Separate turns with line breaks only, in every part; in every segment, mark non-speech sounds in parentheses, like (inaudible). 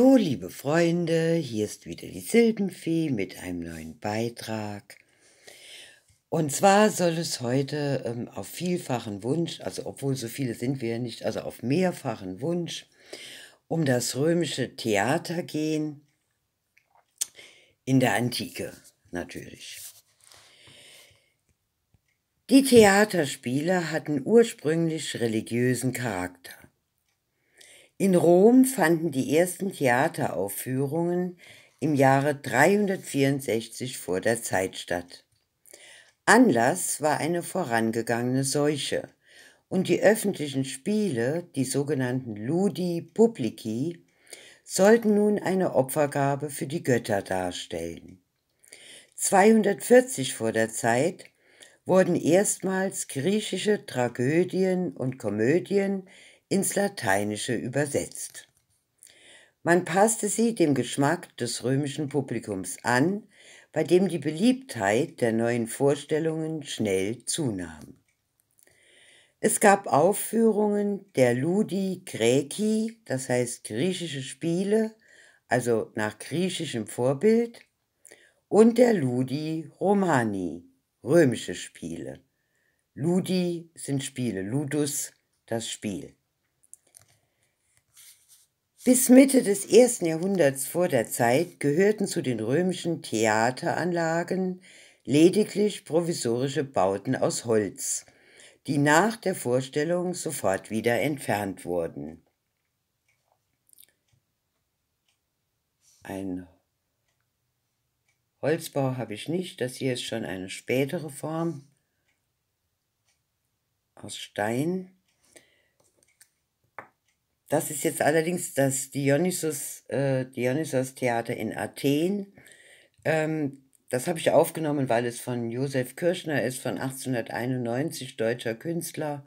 So, liebe Freunde, hier ist wieder die Silbenfee mit einem neuen Beitrag. Und zwar soll es heute ähm, auf vielfachen Wunsch, also obwohl so viele sind wir ja nicht, also auf mehrfachen Wunsch, um das römische Theater gehen, in der Antike natürlich. Die Theaterspiele hatten ursprünglich religiösen Charakter. In Rom fanden die ersten Theateraufführungen im Jahre 364 vor der Zeit statt. Anlass war eine vorangegangene Seuche und die öffentlichen Spiele, die sogenannten Ludi Publici, sollten nun eine Opfergabe für die Götter darstellen. 240 vor der Zeit wurden erstmals griechische Tragödien und Komödien ins Lateinische übersetzt. Man passte sie dem Geschmack des römischen Publikums an, bei dem die Beliebtheit der neuen Vorstellungen schnell zunahm. Es gab Aufführungen der Ludi Graeci, das heißt griechische Spiele, also nach griechischem Vorbild, und der Ludi Romani, römische Spiele. Ludi sind Spiele, Ludus das Spiel. Bis Mitte des ersten Jahrhunderts vor der Zeit gehörten zu den römischen Theateranlagen lediglich provisorische Bauten aus Holz, die nach der Vorstellung sofort wieder entfernt wurden. Ein Holzbau habe ich nicht, das hier ist schon eine spätere Form aus Stein. Das ist jetzt allerdings das Dionysos, äh, Dionysos Theater in Athen. Ähm, das habe ich aufgenommen, weil es von Josef Kirschner ist, von 1891, deutscher Künstler.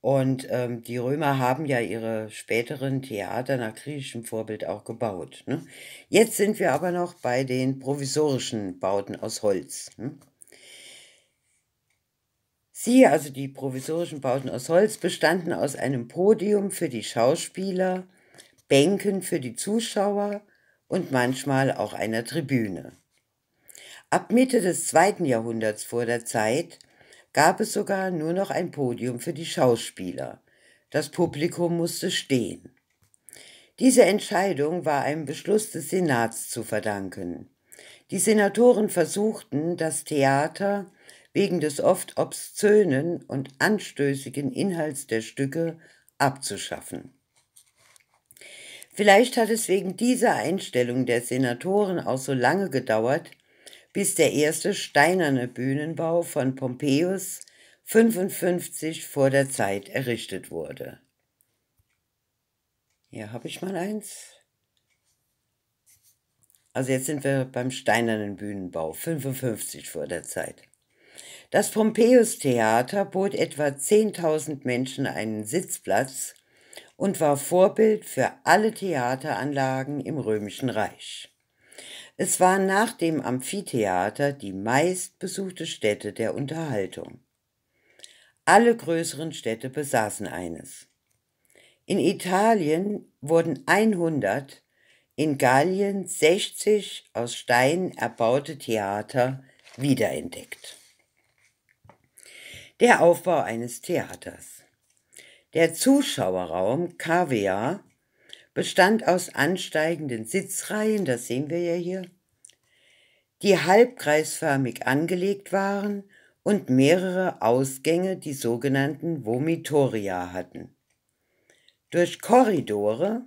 Und ähm, die Römer haben ja ihre späteren Theater nach griechischem Vorbild auch gebaut. Ne? Jetzt sind wir aber noch bei den provisorischen Bauten aus Holz. Ne? Sie, also die provisorischen Bauten aus Holz, bestanden aus einem Podium für die Schauspieler, Bänken für die Zuschauer und manchmal auch einer Tribüne. Ab Mitte des zweiten Jahrhunderts vor der Zeit gab es sogar nur noch ein Podium für die Schauspieler. Das Publikum musste stehen. Diese Entscheidung war einem Beschluss des Senats zu verdanken. Die Senatoren versuchten, das Theater wegen des oft obszönen und anstößigen Inhalts der Stücke abzuschaffen. Vielleicht hat es wegen dieser Einstellung der Senatoren auch so lange gedauert, bis der erste steinerne Bühnenbau von Pompeius 55 vor der Zeit errichtet wurde. Hier habe ich mal eins. Also jetzt sind wir beim steinernen Bühnenbau, 55 vor der Zeit. Das Pompeius Theater bot etwa 10.000 Menschen einen Sitzplatz und war Vorbild für alle Theateranlagen im Römischen Reich. Es war nach dem Amphitheater die meistbesuchte Stätte der Unterhaltung. Alle größeren Städte besaßen eines. In Italien wurden 100, in Gallien 60 aus Stein erbaute Theater wiederentdeckt der Aufbau eines Theaters. Der Zuschauerraum KWA bestand aus ansteigenden Sitzreihen, das sehen wir ja hier, die halbkreisförmig angelegt waren und mehrere Ausgänge, die sogenannten Vomitoria hatten. Durch Korridore,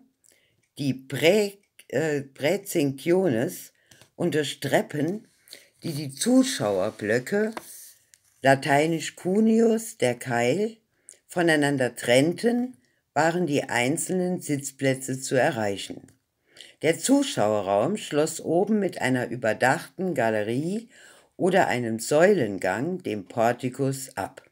die Prä, äh, Präzinkiones und durch Treppen, die die Zuschauerblöcke lateinisch cuneus, der Keil, voneinander trennten, waren die einzelnen Sitzplätze zu erreichen. Der Zuschauerraum schloss oben mit einer überdachten Galerie oder einem Säulengang, dem Portikus, ab.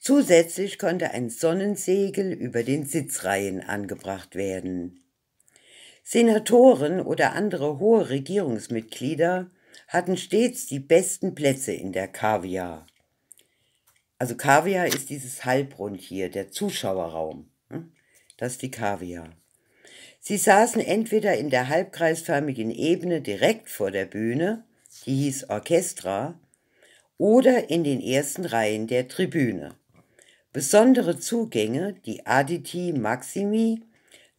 Zusätzlich konnte ein Sonnensegel über den Sitzreihen angebracht werden. Senatoren oder andere hohe Regierungsmitglieder hatten stets die besten Plätze in der Kaviar. Also Kaviar ist dieses Halbrund hier, der Zuschauerraum. Ne? Das ist die Kaviar. Sie saßen entweder in der halbkreisförmigen Ebene direkt vor der Bühne, die hieß Orchestra, oder in den ersten Reihen der Tribüne. Besondere Zugänge, die Aditi Maximi,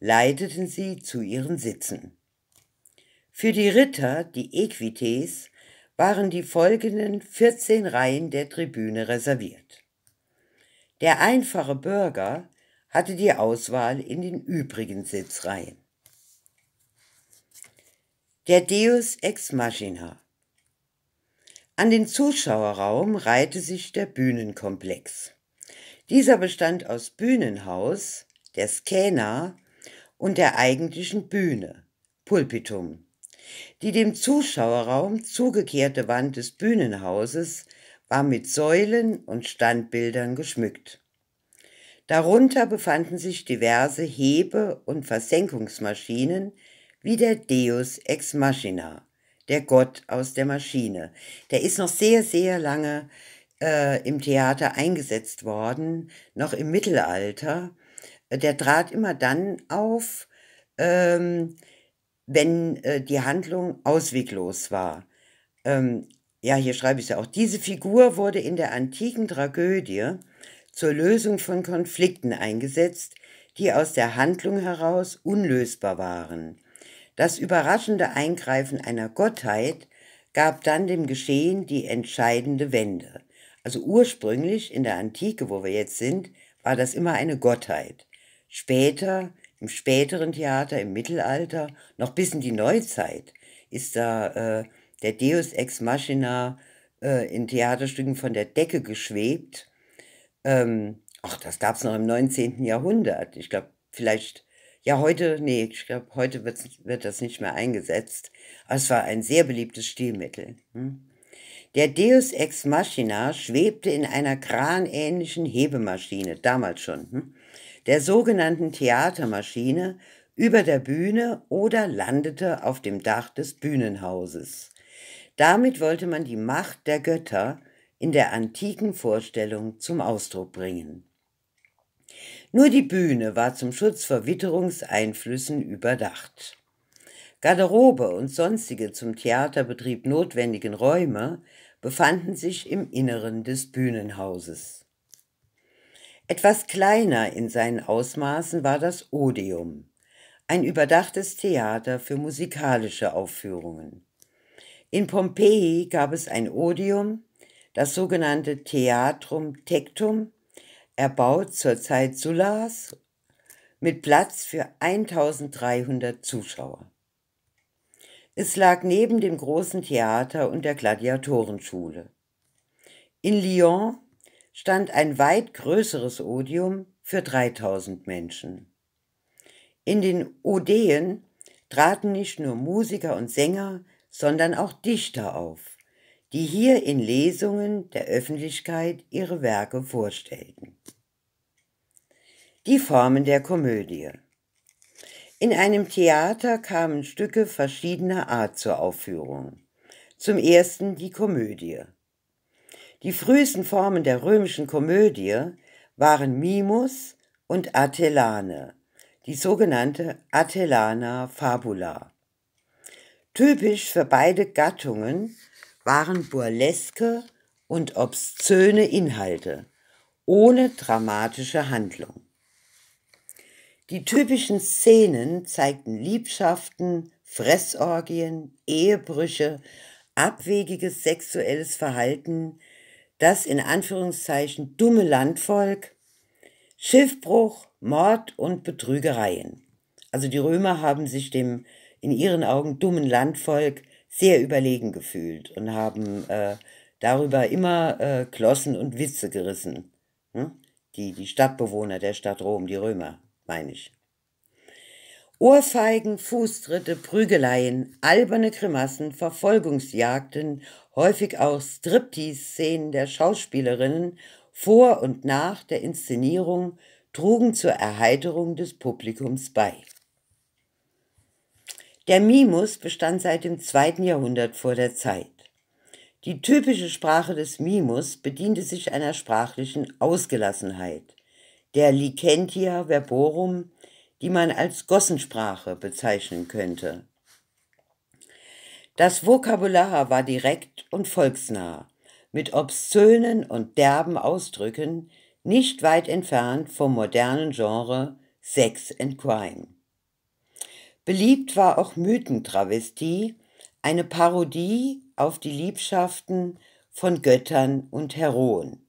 leiteten sie zu ihren Sitzen. Für die Ritter, die Equites, waren die folgenden 14 Reihen der Tribüne reserviert. Der einfache Bürger hatte die Auswahl in den übrigen Sitzreihen. Der Deus ex machina. An den Zuschauerraum reihte sich der Bühnenkomplex. Dieser bestand aus Bühnenhaus, der Scena und der eigentlichen Bühne, Pulpitum. Die dem Zuschauerraum zugekehrte Wand des Bühnenhauses war mit Säulen und Standbildern geschmückt. Darunter befanden sich diverse Hebe- und Versenkungsmaschinen wie der Deus ex machina, der Gott aus der Maschine. Der ist noch sehr, sehr lange äh, im Theater eingesetzt worden, noch im Mittelalter. Äh, der trat immer dann auf, ähm, wenn äh, die Handlung ausweglos war. Ähm, ja, hier schreibe ich es ja auch. Diese Figur wurde in der antiken Tragödie zur Lösung von Konflikten eingesetzt, die aus der Handlung heraus unlösbar waren. Das überraschende Eingreifen einer Gottheit gab dann dem Geschehen die entscheidende Wende. Also ursprünglich in der Antike, wo wir jetzt sind, war das immer eine Gottheit. Später im späteren Theater, im Mittelalter, noch bis in die Neuzeit, ist da äh, der Deus ex machina äh, in Theaterstücken von der Decke geschwebt. Ähm, ach, das gab es noch im 19. Jahrhundert. Ich glaube, vielleicht, ja, heute, nee, ich glaube, heute wird das nicht mehr eingesetzt. Aber es war ein sehr beliebtes Stilmittel. Hm? Der Deus ex machina schwebte in einer kranähnlichen Hebemaschine, damals schon. Hm? der sogenannten Theatermaschine über der Bühne oder landete auf dem Dach des Bühnenhauses. Damit wollte man die Macht der Götter in der antiken Vorstellung zum Ausdruck bringen. Nur die Bühne war zum Schutz vor Witterungseinflüssen überdacht. Garderobe und sonstige zum Theaterbetrieb notwendigen Räume befanden sich im Inneren des Bühnenhauses. Etwas kleiner in seinen Ausmaßen war das Odeum, ein überdachtes Theater für musikalische Aufführungen. In Pompeji gab es ein Odeum, das sogenannte Theatrum Tectum, erbaut zur Zeit Sullas mit Platz für 1300 Zuschauer. Es lag neben dem großen Theater und der Gladiatorenschule. In Lyon stand ein weit größeres Odium für 3000 Menschen. In den Odeen traten nicht nur Musiker und Sänger, sondern auch Dichter auf, die hier in Lesungen der Öffentlichkeit ihre Werke vorstellten. Die Formen der Komödie. In einem Theater kamen Stücke verschiedener Art zur Aufführung. Zum ersten die Komödie. Die frühesten Formen der römischen Komödie waren Mimus und Atellane, die sogenannte Atellana Fabula. Typisch für beide Gattungen waren burleske und obszöne Inhalte ohne dramatische Handlung. Die typischen Szenen zeigten Liebschaften, Fressorgien, Ehebrüche, abwegiges sexuelles Verhalten, das in Anführungszeichen dumme Landvolk, Schiffbruch, Mord und Betrügereien. Also die Römer haben sich dem in ihren Augen dummen Landvolk sehr überlegen gefühlt und haben äh, darüber immer äh, Klossen und Witze gerissen. Hm? Die, die Stadtbewohner der Stadt Rom, die Römer, meine ich. Ohrfeigen, Fußtritte, Prügeleien, alberne Grimassen, Verfolgungsjagden, häufig auch Striptease-Szenen der Schauspielerinnen vor und nach der Inszenierung trugen zur Erheiterung des Publikums bei. Der Mimus bestand seit dem zweiten Jahrhundert vor der Zeit. Die typische Sprache des Mimus bediente sich einer sprachlichen Ausgelassenheit, der Licentia Verborum, die man als Gossensprache bezeichnen könnte. Das Vokabular war direkt und volksnah, mit obszönen und derben Ausdrücken, nicht weit entfernt vom modernen Genre Sex and Crime. Beliebt war auch Mythentravestie, eine Parodie auf die Liebschaften von Göttern und Heroen.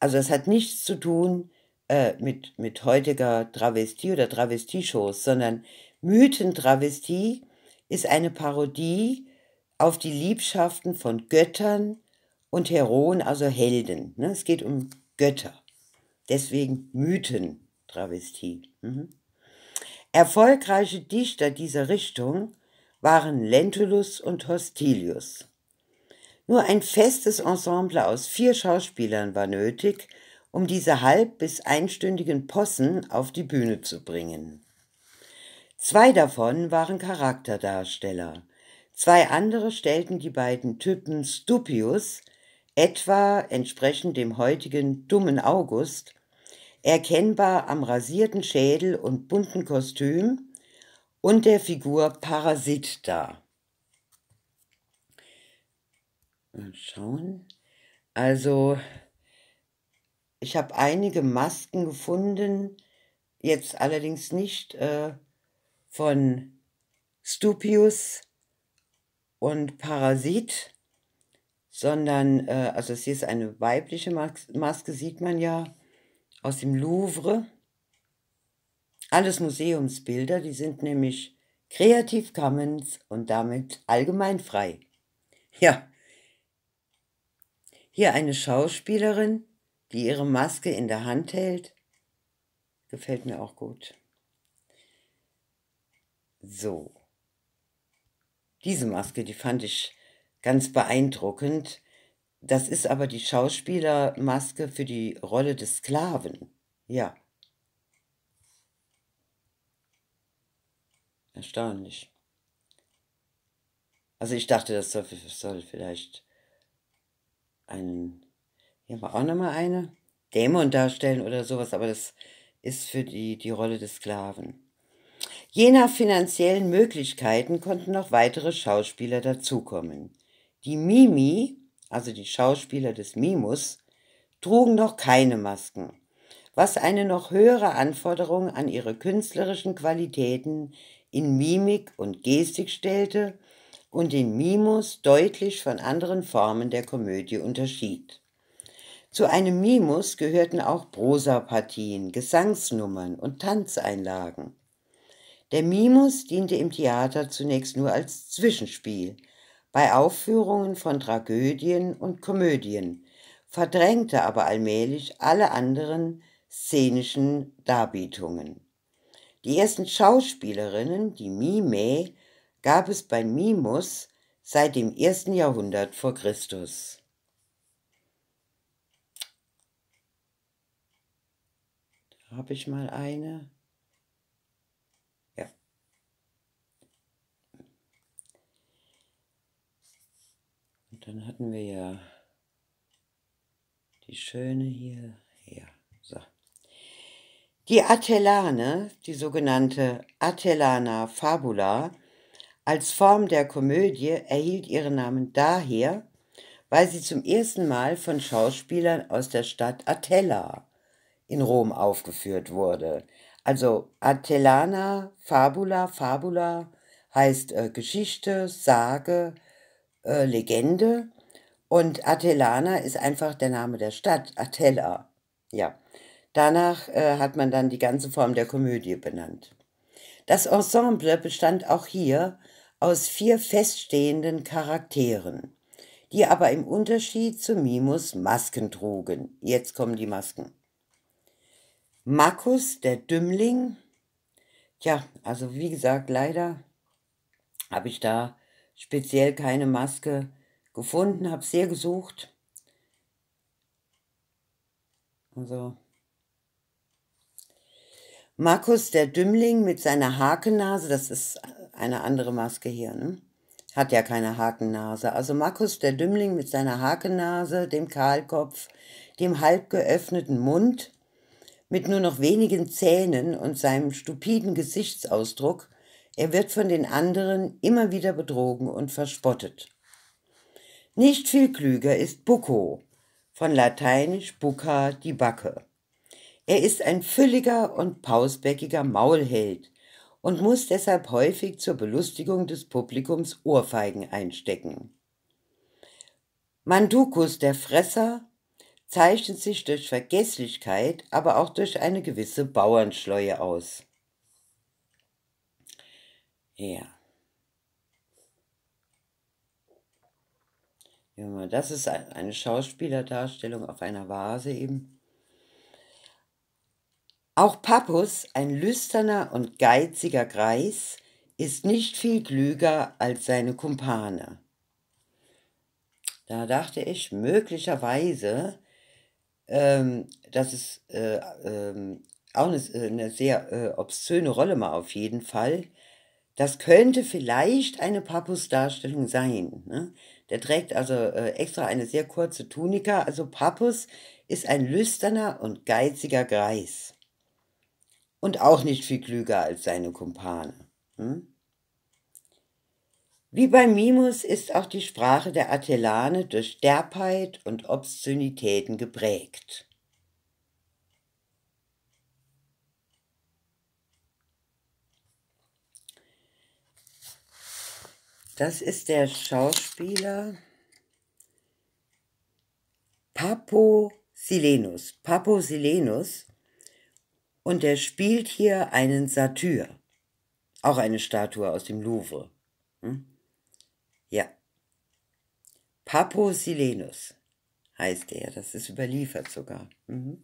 Also es hat nichts zu tun äh, mit, mit heutiger Travestie oder Travestie-Shows, sondern Mythentravestie ist eine Parodie auf die Liebschaften von Göttern und Heroen, also Helden. Ne? Es geht um Götter. Deswegen Mythentravestie. Mhm. Erfolgreiche Dichter dieser Richtung waren Lentulus und Hostilius. Nur ein festes Ensemble aus vier Schauspielern war nötig, um diese halb- bis einstündigen Possen auf die Bühne zu bringen. Zwei davon waren Charakterdarsteller. Zwei andere stellten die beiden Typen Stupius, etwa entsprechend dem heutigen dummen August, erkennbar am rasierten Schädel und bunten Kostüm, und der Figur Parasit dar. Mal schauen. Also ich habe einige Masken gefunden, jetzt allerdings nicht äh, von Stupius und Parasit, sondern, äh, also es ist eine weibliche Maske, sieht man ja, aus dem Louvre. Alles Museumsbilder, die sind nämlich Creative Commons und damit allgemein frei. Ja. Hier eine Schauspielerin, die ihre Maske in der Hand hält. Gefällt mir auch gut. So. Diese Maske, die fand ich ganz beeindruckend. Das ist aber die Schauspielermaske für die Rolle des Sklaven. Ja. Erstaunlich. Also ich dachte, das soll, soll vielleicht einen hier haben wir auch nochmal eine. Dämon darstellen oder sowas, aber das ist für die, die Rolle des Sklaven. Je nach finanziellen Möglichkeiten konnten noch weitere Schauspieler dazukommen. Die Mimi, also die Schauspieler des Mimus, trugen noch keine Masken, was eine noch höhere Anforderung an ihre künstlerischen Qualitäten in Mimik und Gestik stellte und den Mimus deutlich von anderen Formen der Komödie unterschied. Zu einem Mimus gehörten auch Prosapartien, Gesangsnummern und Tanzeinlagen. Der Mimus diente im Theater zunächst nur als Zwischenspiel, bei Aufführungen von Tragödien und Komödien, verdrängte aber allmählich alle anderen szenischen Darbietungen. Die ersten Schauspielerinnen, die Mime, gab es bei Mimus seit dem ersten Jahrhundert vor Christus. habe ich mal eine. Ja. Und dann hatten wir ja die schöne hier. Ja, so. Die Atellane, die sogenannte Atellana Fabula, als Form der Komödie erhielt ihren Namen daher, weil sie zum ersten Mal von Schauspielern aus der Stadt Atella in Rom aufgeführt wurde. Also Atellana, Fabula, Fabula heißt äh, Geschichte, Sage, äh, Legende. Und Atellana ist einfach der Name der Stadt, Atella. Ja. Danach äh, hat man dann die ganze Form der Komödie benannt. Das Ensemble bestand auch hier aus vier feststehenden Charakteren, die aber im Unterschied zu Mimus Masken trugen. Jetzt kommen die Masken. Markus, der Dümmling. Tja, also wie gesagt, leider habe ich da speziell keine Maske gefunden, habe sehr gesucht. Also Markus, der Dümmling mit seiner Hakennase, das ist eine andere Maske hier, ne? hat ja keine Hakennase. Also Markus, der Dümmling mit seiner Hakennase, dem Kahlkopf, dem halb geöffneten Mund mit nur noch wenigen Zähnen und seinem stupiden Gesichtsausdruck, er wird von den anderen immer wieder betrogen und verspottet. Nicht viel klüger ist Bucco, von lateinisch bucca die Backe. Er ist ein fülliger und pausbäckiger Maulheld und muss deshalb häufig zur Belustigung des Publikums Ohrfeigen einstecken. Mandukus der Fresser zeichnet sich durch Vergesslichkeit, aber auch durch eine gewisse Bauernschleue aus. Ja. ja das ist eine Schauspielerdarstellung auf einer Vase eben. Auch Pappus, ein lüsterner und geiziger Greis, ist nicht viel klüger als seine Kumpane. Da dachte ich, möglicherweise ähm, das ist äh, ähm, auch eine, äh, eine sehr äh, obszöne Rolle mal auf jeden Fall. Das könnte vielleicht eine Pappus-Darstellung sein. Ne? Der trägt also äh, extra eine sehr kurze Tunika. Also Pappus ist ein lüsterner und geiziger Greis. Und auch nicht viel klüger als seine Kumpane. Hm? Wie bei Mimus ist auch die Sprache der Atellane durch Derbheit und Obszönitäten geprägt. Das ist der Schauspieler Papo Silenus. Papo Silenus. Und er spielt hier einen Satyr. Auch eine Statue aus dem Louvre. Hm? Papo Silenus heißt er, das ist überliefert sogar. Mhm.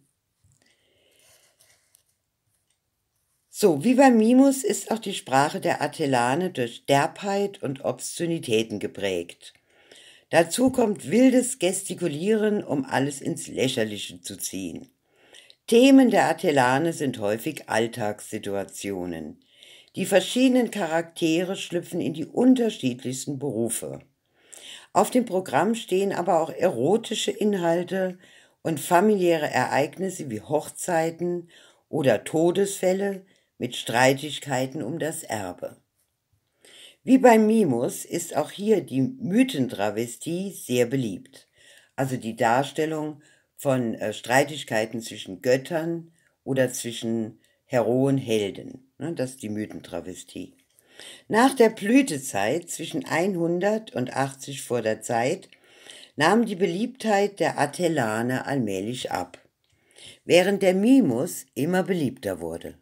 So, wie bei Mimus ist auch die Sprache der Atelane durch Derbheit und Obszönitäten geprägt. Dazu kommt wildes Gestikulieren, um alles ins Lächerliche zu ziehen. Themen der Atelane sind häufig Alltagssituationen. Die verschiedenen Charaktere schlüpfen in die unterschiedlichsten Berufe. Auf dem Programm stehen aber auch erotische Inhalte und familiäre Ereignisse wie Hochzeiten oder Todesfälle mit Streitigkeiten um das Erbe. Wie bei Mimus ist auch hier die Mythentravestie sehr beliebt, also die Darstellung von äh, Streitigkeiten zwischen Göttern oder zwischen Heroen, Helden. Ne? Das ist die Mythentravestie. Nach der Blütezeit zwischen 100 und 80 vor der Zeit nahm die Beliebtheit der Atellane allmählich ab, während der Mimus immer beliebter wurde.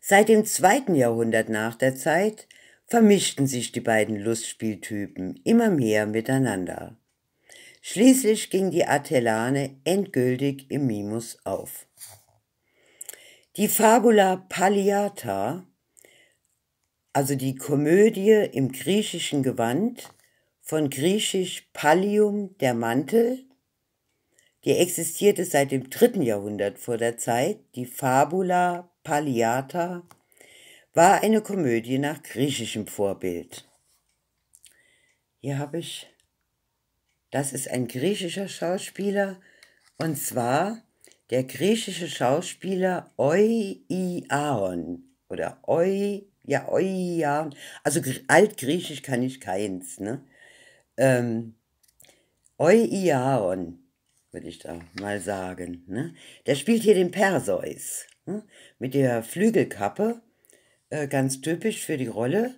Seit dem zweiten Jahrhundert nach der Zeit vermischten sich die beiden Lustspieltypen immer mehr miteinander. Schließlich ging die Atellane endgültig im Mimus auf. Die Fabula Palliata also die Komödie im griechischen Gewand, von griechisch Pallium der Mantel, die existierte seit dem dritten Jahrhundert vor der Zeit, die Fabula Palliata, war eine Komödie nach griechischem Vorbild. Hier habe ich, das ist ein griechischer Schauspieler, und zwar der griechische Schauspieler Euiaon oder Euiaon. Ja, oi, ja. Also altgriechisch kann ich keins, ne? Ähm, oi, würde ich da mal sagen, ne? Der spielt hier den Perseus, ne? Mit der Flügelkappe, äh, ganz typisch für die Rolle.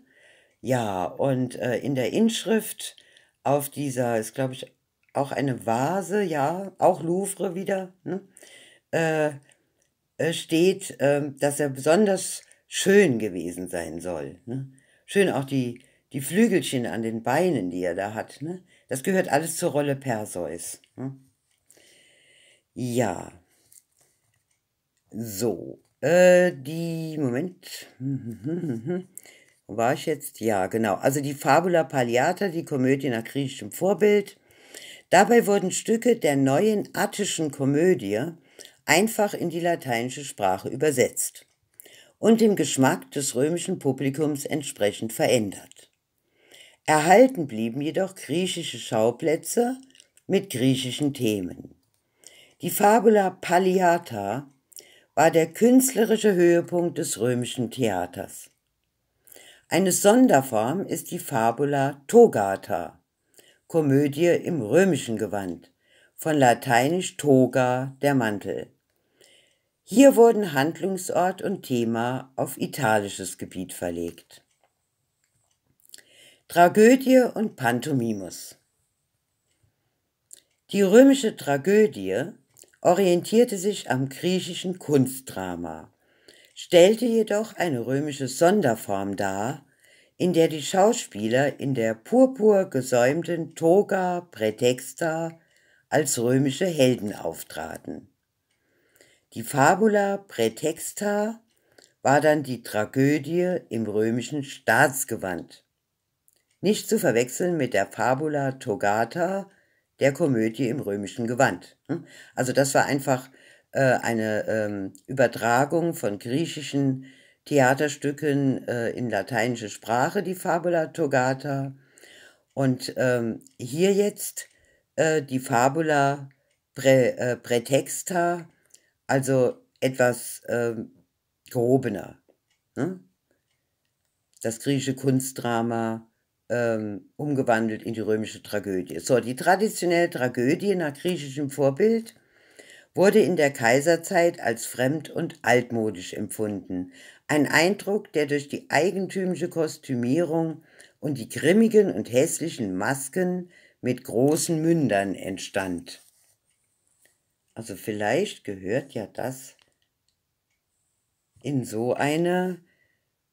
Ja, und äh, in der Inschrift auf dieser ist, glaube ich, auch eine Vase, ja, auch Louvre wieder, ne? Äh, äh steht, ähm, dass er besonders schön gewesen sein soll. Ne? Schön auch die, die Flügelchen an den Beinen, die er da hat. Ne? Das gehört alles zur Rolle Perseus. Ne? Ja. So, äh, die, Moment, wo war ich jetzt? Ja, genau. Also die Fabula Palliata, die Komödie nach griechischem Vorbild. Dabei wurden Stücke der neuen attischen Komödie einfach in die lateinische Sprache übersetzt und dem Geschmack des römischen Publikums entsprechend verändert. Erhalten blieben jedoch griechische Schauplätze mit griechischen Themen. Die Fabula Palliata war der künstlerische Höhepunkt des römischen Theaters. Eine Sonderform ist die Fabula Togata, Komödie im römischen Gewand, von lateinisch toga, der Mantel. Hier wurden Handlungsort und Thema auf italisches Gebiet verlegt. Tragödie und Pantomimus. Die römische Tragödie orientierte sich am griechischen Kunstdrama, stellte jedoch eine römische Sonderform dar, in der die Schauspieler in der purpurgesäumten Toga Prätexta als römische Helden auftraten. Die Fabula Praetexta war dann die Tragödie im römischen Staatsgewand. Nicht zu verwechseln mit der Fabula Togata, der Komödie im römischen Gewand. Hm? Also das war einfach äh, eine ähm, Übertragung von griechischen Theaterstücken äh, in lateinische Sprache, die Fabula Togata. Und ähm, hier jetzt äh, die Fabula Prä, also etwas ähm, gehobener. Ne? Das griechische Kunstdrama ähm, umgewandelt in die römische Tragödie. So, die traditionelle Tragödie nach griechischem Vorbild wurde in der Kaiserzeit als fremd und altmodisch empfunden. Ein Eindruck, der durch die eigentümliche Kostümierung und die grimmigen und hässlichen Masken mit großen Mündern entstand. Also vielleicht gehört ja das in so eine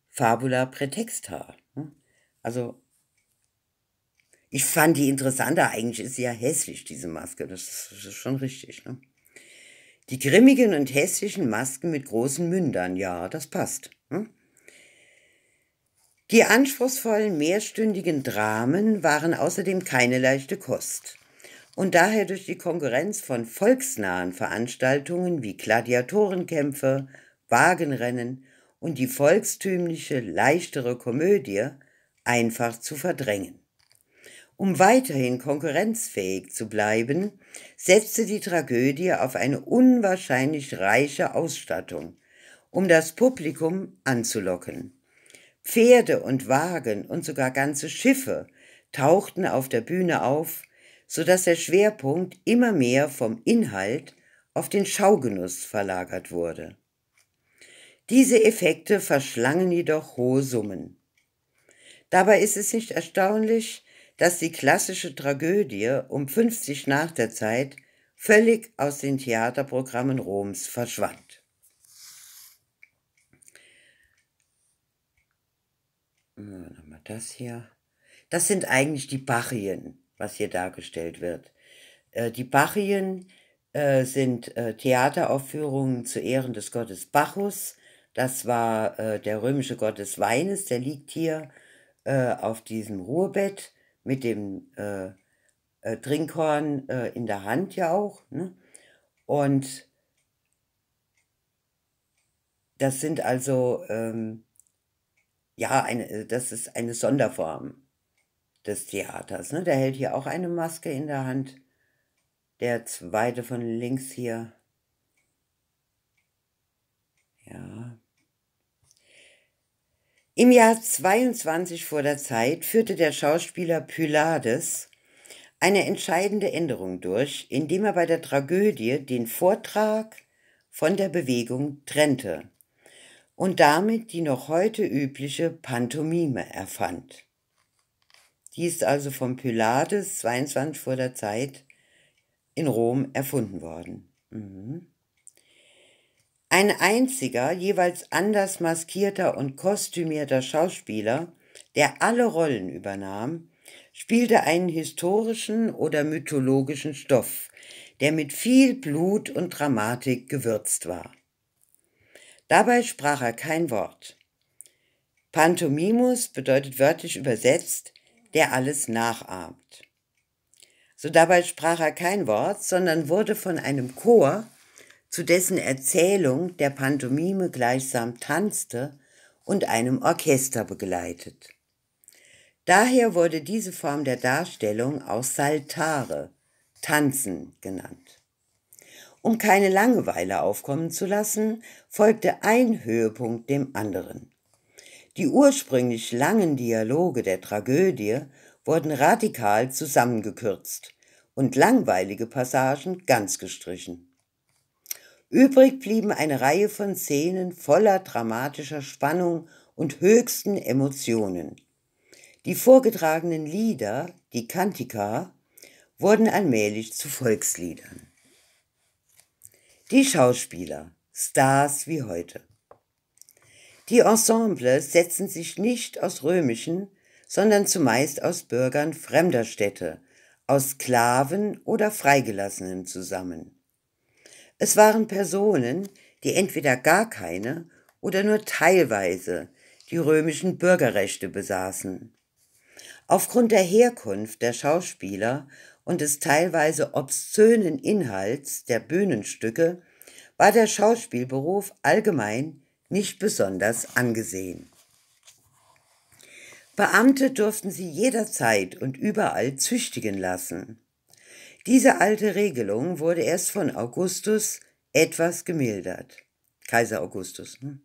Fabula Pretexta. Ne? Also ich fand die interessanter, eigentlich ist sie ja hässlich, diese Maske, das ist, schon richtig. Ne? Die grimmigen und hässlichen Masken mit großen Mündern, ja, das passt. Ne? Die anspruchsvollen mehrstündigen Dramen waren außerdem keine leichte Kost und daher durch die Konkurrenz von volksnahen Veranstaltungen wie Gladiatorenkämpfe, Wagenrennen und die volkstümliche, leichtere Komödie einfach zu verdrängen. Um weiterhin konkurrenzfähig zu bleiben, setzte die Tragödie auf eine unwahrscheinlich reiche Ausstattung, um das Publikum anzulocken. Pferde und Wagen und sogar ganze Schiffe tauchten auf der Bühne auf, so dass der Schwerpunkt immer mehr vom Inhalt auf den Schaugenuss verlagert wurde. Diese Effekte verschlangen jedoch hohe Summen. Dabei ist es nicht erstaunlich, dass die klassische Tragödie um 50 nach der Zeit völlig aus den Theaterprogrammen Roms verschwand. Hm, das hier, das sind eigentlich die Bachien, was hier dargestellt wird. Äh, die Bachien äh, sind äh, Theateraufführungen zu Ehren des Gottes Bacchus. Das war der römische Gott des Weines, der liegt hier auf diesem Ruhebett mit dem Trinkhorn in der Hand ja auch. Ne? Und das sind also, ähm, ja, eine, das ist eine Sonderform des Theaters. Ne? Der hält hier auch eine Maske in der Hand. Der zweite von links hier. Ja. Im Jahr 22 vor der Zeit führte der Schauspieler Pylades eine entscheidende Änderung durch, indem er bei der Tragödie den Vortrag von der Bewegung trennte und damit die noch heute übliche Pantomime erfand. Die ist also von Pylades 22 vor der Zeit in Rom erfunden worden. Mhm. Ein einziger, jeweils anders maskierter und kostümierter Schauspieler, der alle Rollen übernahm, spielte einen historischen oder mythologischen Stoff, der mit viel Blut und Dramatik gewürzt war. Dabei sprach er kein Wort. Pantomimus bedeutet wörtlich übersetzt der alles nachahmt. So dabei sprach er kein Wort, sondern wurde von einem Chor, zu dessen Erzählung der Pantomime gleichsam tanzte, und einem Orchester begleitet. Daher wurde diese Form der Darstellung auch Saltare, Tanzen genannt. Um keine Langeweile aufkommen zu lassen, folgte ein Höhepunkt dem anderen. Die ursprünglich langen Dialoge der Tragödie wurden radikal zusammengekürzt und langweilige Passagen ganz gestrichen. Übrig blieben eine Reihe von Szenen voller dramatischer Spannung und höchsten Emotionen. Die vorgetragenen Lieder, die Kantika, wurden allmählich zu Volksliedern. Die Schauspieler, Stars wie heute. Die Ensembles setzen sich nicht aus römischen, sondern zumeist aus Bürgern fremder Städte, aus Sklaven oder Freigelassenen zusammen. Es waren Personen, die entweder gar keine oder nur teilweise die römischen Bürgerrechte besaßen. Aufgrund der Herkunft der Schauspieler und des teilweise obszönen Inhalts der Bühnenstücke war der Schauspielberuf allgemein nicht besonders angesehen. Beamte durften sie jederzeit und überall züchtigen lassen. Diese alte Regelung wurde erst von Augustus etwas gemildert. Kaiser Augustus. Ne?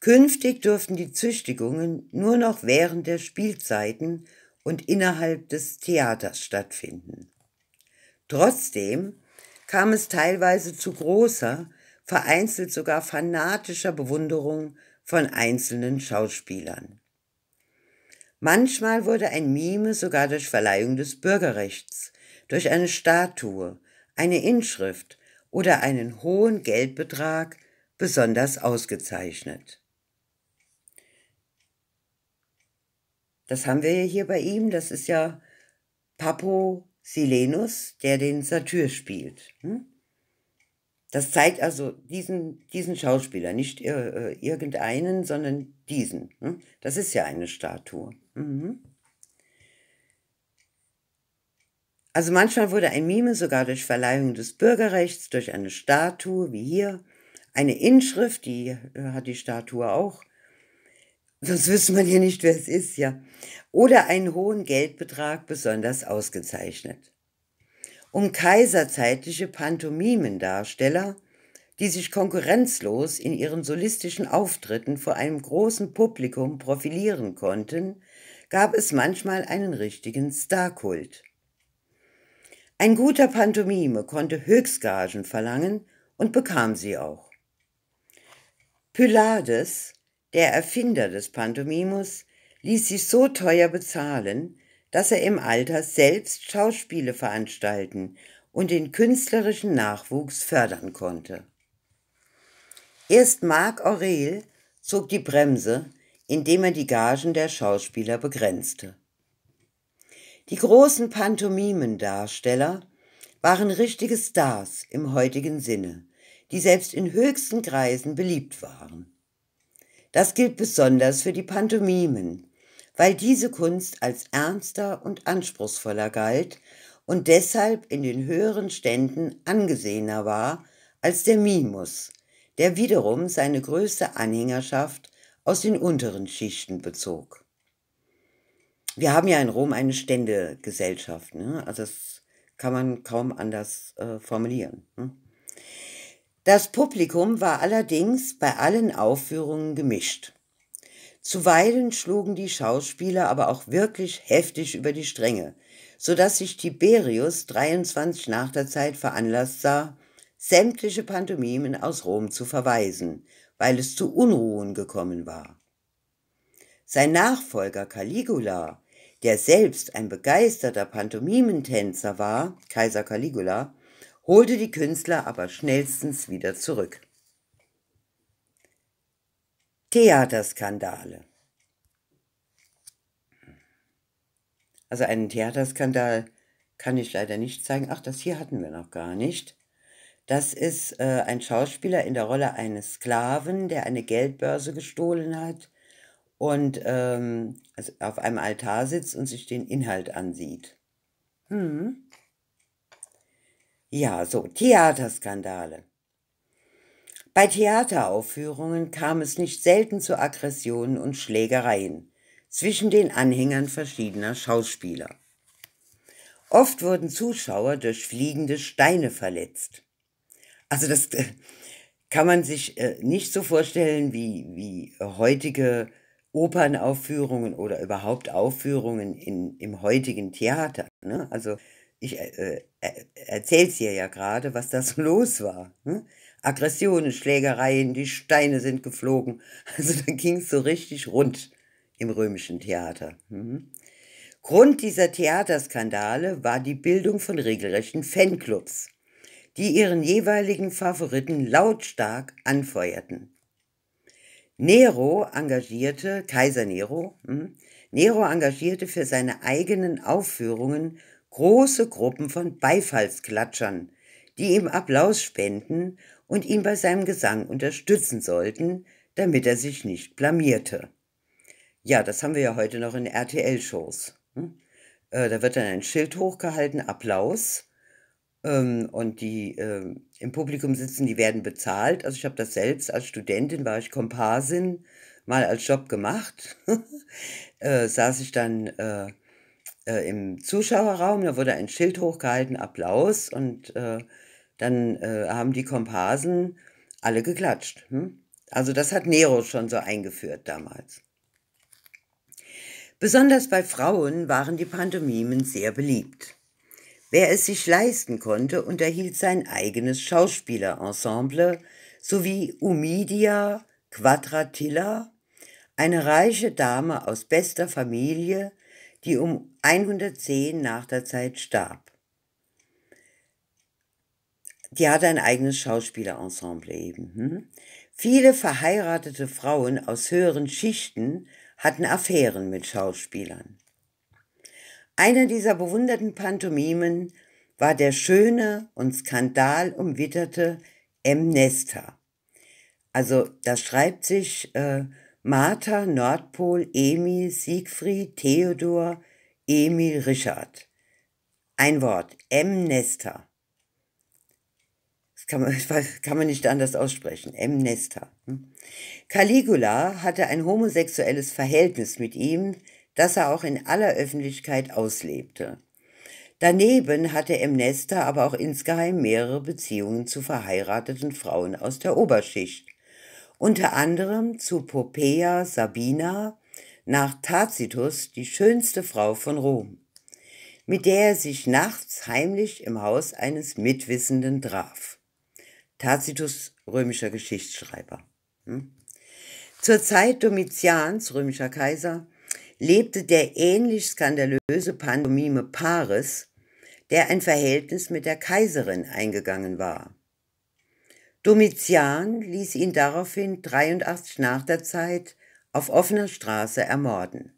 Künftig durften die Züchtigungen nur noch während der Spielzeiten und innerhalb des Theaters stattfinden. Trotzdem kam es teilweise zu großer vereinzelt sogar fanatischer Bewunderung von einzelnen Schauspielern. Manchmal wurde ein Mime sogar durch Verleihung des Bürgerrechts, durch eine Statue, eine Inschrift oder einen hohen Geldbetrag besonders ausgezeichnet. Das haben wir hier bei ihm, das ist ja Papo Silenus, der den Satyr spielt. Hm? Das zeigt also diesen, diesen Schauspieler, nicht äh, irgendeinen, sondern diesen. Hm? Das ist ja eine Statue. Mhm. Also manchmal wurde ein Mime sogar durch Verleihung des Bürgerrechts, durch eine Statue wie hier, eine Inschrift, die äh, hat die Statue auch, sonst wüsste man ja nicht, wer es ist, ja, oder einen hohen Geldbetrag besonders ausgezeichnet um kaiserzeitliche Pantomimendarsteller, die sich konkurrenzlos in ihren solistischen Auftritten vor einem großen Publikum profilieren konnten, gab es manchmal einen richtigen Starkult. Ein guter Pantomime konnte Höchstgagen verlangen und bekam sie auch. Pylades, der Erfinder des Pantomimus, ließ sich so teuer bezahlen, dass er im Alter selbst Schauspiele veranstalten und den künstlerischen Nachwuchs fördern konnte. Erst Marc Aurel zog die Bremse, indem er die Gagen der Schauspieler begrenzte. Die großen Pantomimendarsteller waren richtige Stars im heutigen Sinne, die selbst in höchsten Kreisen beliebt waren. Das gilt besonders für die Pantomimen, weil diese Kunst als ernster und anspruchsvoller galt und deshalb in den höheren Ständen angesehener war als der Mimus, der wiederum seine größte Anhängerschaft aus den unteren Schichten bezog. Wir haben ja in Rom eine Ständegesellschaft, ne? also das kann man kaum anders äh, formulieren. Ne? Das Publikum war allerdings bei allen Aufführungen gemischt. Zuweilen schlugen die Schauspieler aber auch wirklich heftig über die Stränge, so dass sich Tiberius 23 nach der Zeit veranlasst sah, sämtliche Pantomimen aus Rom zu verweisen, weil es zu Unruhen gekommen war. Sein Nachfolger Caligula, der selbst ein begeisterter Pantomimentänzer war, Kaiser Caligula, holte die Künstler aber schnellstens wieder zurück. Theaterskandale. Also einen Theaterskandal kann ich leider nicht zeigen. Ach, das hier hatten wir noch gar nicht. Das ist äh, ein Schauspieler in der Rolle eines Sklaven, der eine Geldbörse gestohlen hat und ähm, also auf einem Altar sitzt und sich den Inhalt ansieht. Hm. Ja, so, Theaterskandale. Bei Theateraufführungen kam es nicht selten zu Aggressionen und Schlägereien zwischen den Anhängern verschiedener Schauspieler. Oft wurden Zuschauer durch fliegende Steine verletzt. Also das äh, kann man sich äh, nicht so vorstellen wie, wie heutige Opernaufführungen oder überhaupt Aufführungen in, im heutigen Theater. Ne? Also ich äh, äh erzähle es dir ja gerade, was das (laughs) los war. Ne? Aggressionen, Schlägereien, die Steine sind geflogen. (laughs) Also da ging es so richtig rund im römischen Theater. Mhm. Grund dieser Theaterskandale war die Bildung von regelrechten Fanclubs, die ihren jeweiligen Favoriten lautstark anfeuerten. Nero engagierte, Kaiser Nero, mhm. Nero engagierte für seine eigenen Aufführungen große Gruppen von Beifallsklatschern, die ihm Applaus spenden und ihn bei seinem Gesang unterstützen sollten, damit er sich nicht blamierte. Ja, das haben wir ja heute noch in RTL-Shows. Hm? Äh, da wird dann ein Schild hochgehalten, Applaus. Ähm, und die äh, im Publikum sitzen, die werden bezahlt. Also ich habe das selbst als Studentin, war ich Komparsin, mal als Job gemacht. (laughs) äh, saß ich dann äh, äh, im Zuschauerraum, da wurde ein Schild hochgehalten, Applaus. Und dann äh, haben die Komparsen alle geklatscht. Hm? Also das hat Nero schon so eingeführt damals. Besonders bei Frauen waren die Pantomimen sehr beliebt. Wer es sich leisten konnte, unterhielt sein eigenes Schauspielerensemble sowie Umidia Quadratilla, eine reiche Dame aus bester Familie, die um 110 nach der Zeit starb die hat ein eigenes Schauspielerensemble eben. Hm? Viele verheiratete Frauen aus höheren Schichten hatten Affären mit Schauspielern. Einer dieser bewunderten Pantomimen war der schöne und skandalumwitterte M. Nesta. Also da schreibt sich äh, Martha, Nordpol, Emil, Siegfried, Theodor, Emil, Richard. Ein Wort, M. Nesta kann man, (laughs) kann man nicht anders aussprechen, M. Nesta. Hm? Caligula hatte ein homosexuelles Verhältnis mit ihm, das er auch in aller Öffentlichkeit auslebte. Daneben hatte M. Nesta aber auch insgeheim mehrere Beziehungen zu verheirateten Frauen aus der Oberschicht, unter anderem zu Popea Sabina, nach Tacitus die schönste Frau von Rom, mit der er sich nachts heimlich im Haus eines Mitwissenden traf. Tacitus, römischer Geschichtsschreiber. Hm? Zur Zeit Domitians, römischer Kaiser, lebte der ähnlich skandalöse Pandomime Paris, der ein Verhältnis mit der Kaiserin eingegangen war. Domitian ließ ihn daraufhin 83 nach der Zeit auf offener Straße ermorden.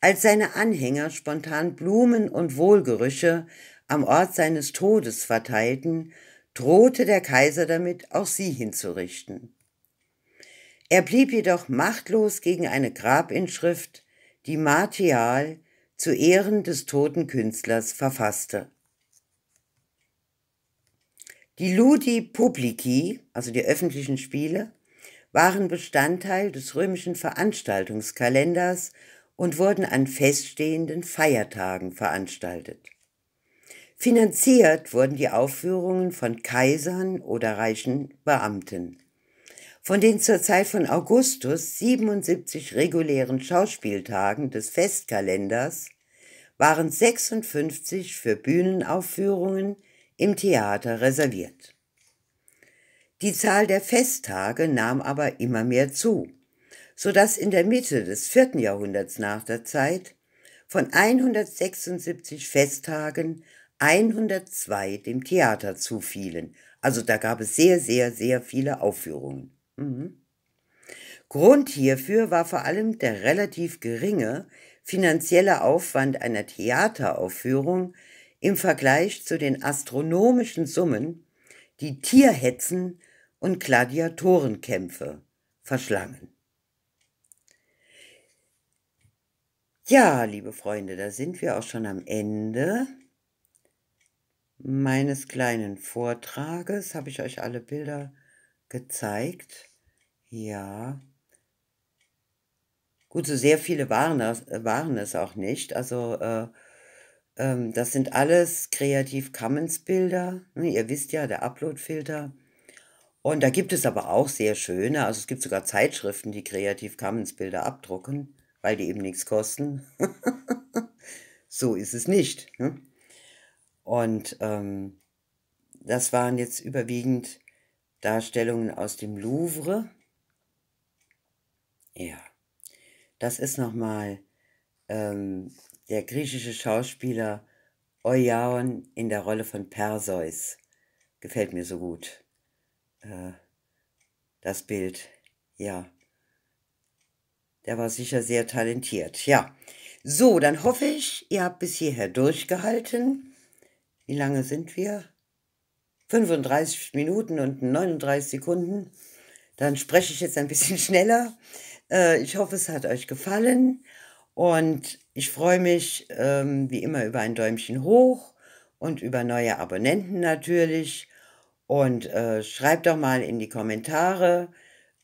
Als seine Anhänger spontan Blumen und Wohlgerüche am Ort seines Todes verteilten, drohte der Kaiser damit, auch sie hinzurichten. Er blieb jedoch machtlos gegen eine Grabinschrift, die Martial zu Ehren des toten Künstlers verfasste. Die Ludi Publici, also die öffentlichen Spiele, waren Bestandteil des römischen Veranstaltungskalenders und wurden an feststehenden Feiertagen veranstaltet. Finanziert wurden die Aufführungen von Kaisern oder reichen Beamten. Von den zur Zeit von Augustus 77 regulären Schauspieltagen des Festkalenders waren 56 für Bühnenaufführungen im Theater reserviert. Die Zahl der Festtage nahm aber immer mehr zu, so dass in der Mitte des vierten Jahrhunderts nach der Zeit von 176 Festtagen 102 dem Theater zufielen. Also da gab es sehr, sehr, sehr viele Aufführungen. Mhm. Grund hierfür war vor allem der relativ geringe finanzielle Aufwand einer Theateraufführung im Vergleich zu den astronomischen Summen, die Tierhetzen und Gladiatorenkämpfe verschlangen. Ja, liebe Freunde, da sind wir auch schon am Ende meines kleinen Vortrages. Habe ich euch alle Bilder gezeigt? Ja. Gut, so sehr viele waren, das, waren es auch nicht. Also äh, ähm, das sind alles Creative Commons Bilder. Hm, ihr wisst ja, der Upload-Filter. Und da gibt es aber auch sehr schöne, also es gibt sogar Zeitschriften, die Creative Commons Bilder abdrucken, weil die eben nichts kosten. (laughs) so ist es nicht. Ne? Und ähm, das waren jetzt überwiegend Darstellungen aus dem Louvre. Ja, das ist nochmal ähm, der griechische Schauspieler Oiaon in der Rolle von Perseus. Gefällt mir so gut. Äh, das Bild, ja. Der war sicher sehr talentiert. Ja, so, dann hoffe ich, ihr habt bis hierher durchgehalten. Wie lange sind wir? 35 Minuten und 39 Sekunden. Dann spreche ich jetzt ein bisschen (laughs) schneller. Äh, ich hoffe, es hat euch gefallen und ich freue mich ähm, wie immer über ein Däumchen hoch und über neue Abonnenten natürlich. Und äh, schreibt doch mal in die Kommentare,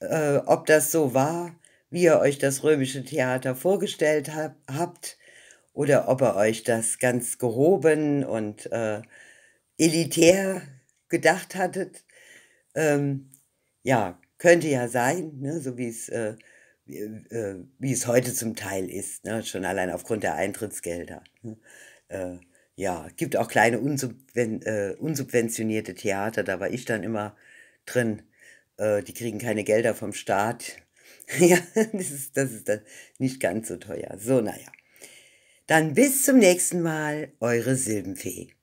äh, ob das so war, wie ihr euch das römische Theater vorgestellt habt oder ob er euch das ganz gehoben und äh, elitär gedacht hattet. Ähm, ja, könnte ja sein, ne, so wie es, äh, äh, wie, es heute zum Teil ist, ne, schon allein aufgrund der Eintrittsgelder. Ne. Äh, ja, gibt auch kleine unsubven äh, unsubventionierte Theater, da war ich dann immer drin. Äh, die kriegen keine Gelder vom Staat. (laughs) ja, das ist, das ist dann nicht ganz so teuer. So, naja. Dann bis zum nächsten Mal, eure Silbenfee.